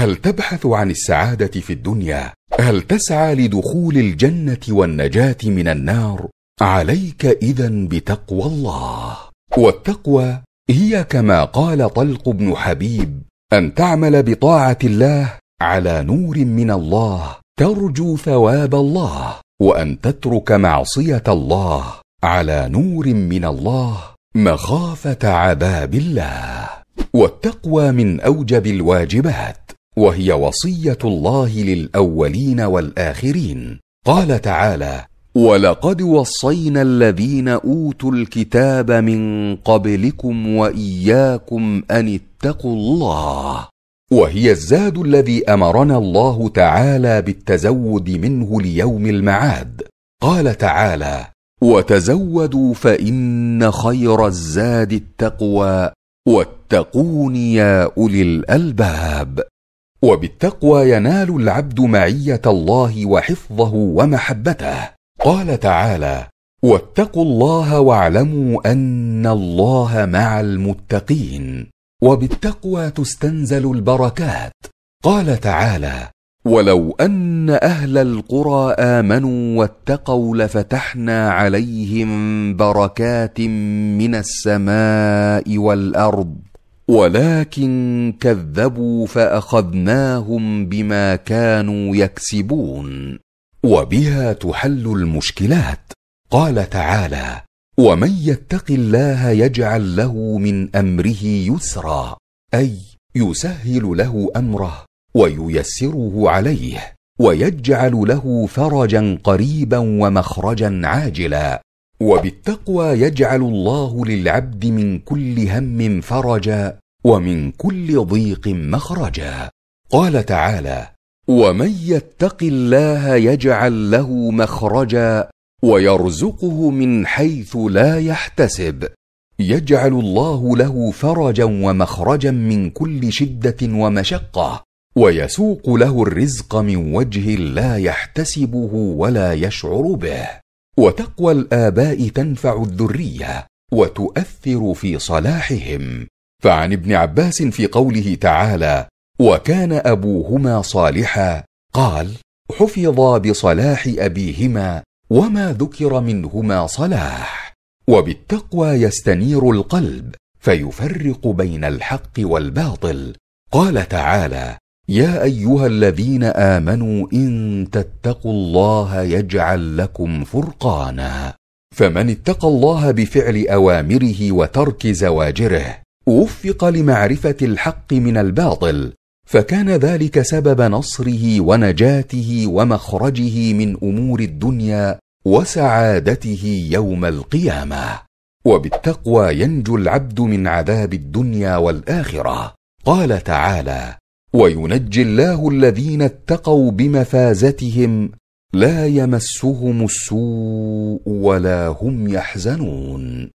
هل تبحث عن السعاده في الدنيا هل تسعى لدخول الجنه والنجاه من النار عليك اذا بتقوى الله والتقوى هي كما قال طلق بن حبيب ان تعمل بطاعه الله على نور من الله ترجو ثواب الله وان تترك معصيه الله على نور من الله مخافه عذاب الله والتقوى من اوجب الواجبات وهي وصيه الله للاولين والاخرين قال تعالى ولقد وصينا الذين اوتوا الكتاب من قبلكم واياكم ان اتقوا الله وهي الزاد الذي امرنا الله تعالى بالتزود منه ليوم المعاد قال تعالى وتزودوا فان خير الزاد التقوى واتقون يا اولي الالباب وبالتقوى ينال العبد معيه الله وحفظه ومحبته قال تعالى واتقوا الله واعلموا ان الله مع المتقين وبالتقوى تستنزل البركات قال تعالى ولو ان اهل القرى امنوا واتقوا لفتحنا عليهم بركات من السماء والارض ولكن كذبوا فاخذناهم بما كانوا يكسبون وبها تحل المشكلات قال تعالى ومن يتق الله يجعل له من امره يسرا اي يسهل له امره وييسره عليه ويجعل له فرجا قريبا ومخرجا عاجلا وبالتقوى يجعل الله للعبد من كل هم فرجا ومن كل ضيق مخرجا قال تعالى ومن يتق الله يجعل له مخرجا ويرزقه من حيث لا يحتسب يجعل الله له فرجا ومخرجا من كل شده ومشقه ويسوق له الرزق من وجه لا يحتسبه ولا يشعر به وتقوى الاباء تنفع الذريه وتؤثر في صلاحهم فعن ابن عباس في قوله تعالى وكان ابوهما صالحا قال حفظا بصلاح ابيهما وما ذكر منهما صلاح وبالتقوى يستنير القلب فيفرق بين الحق والباطل قال تعالى يا ايها الذين امنوا ان تتقوا الله يجعل لكم فرقانا فمن اتقى الله بفعل اوامره وترك زواجره وفق لمعرفه الحق من الباطل فكان ذلك سبب نصره ونجاته ومخرجه من امور الدنيا وسعادته يوم القيامه وبالتقوى ينجو العبد من عذاب الدنيا والاخره قال تعالى وينجي الله الذين اتقوا بمفازتهم لا يمسهم السوء ولا هم يحزنون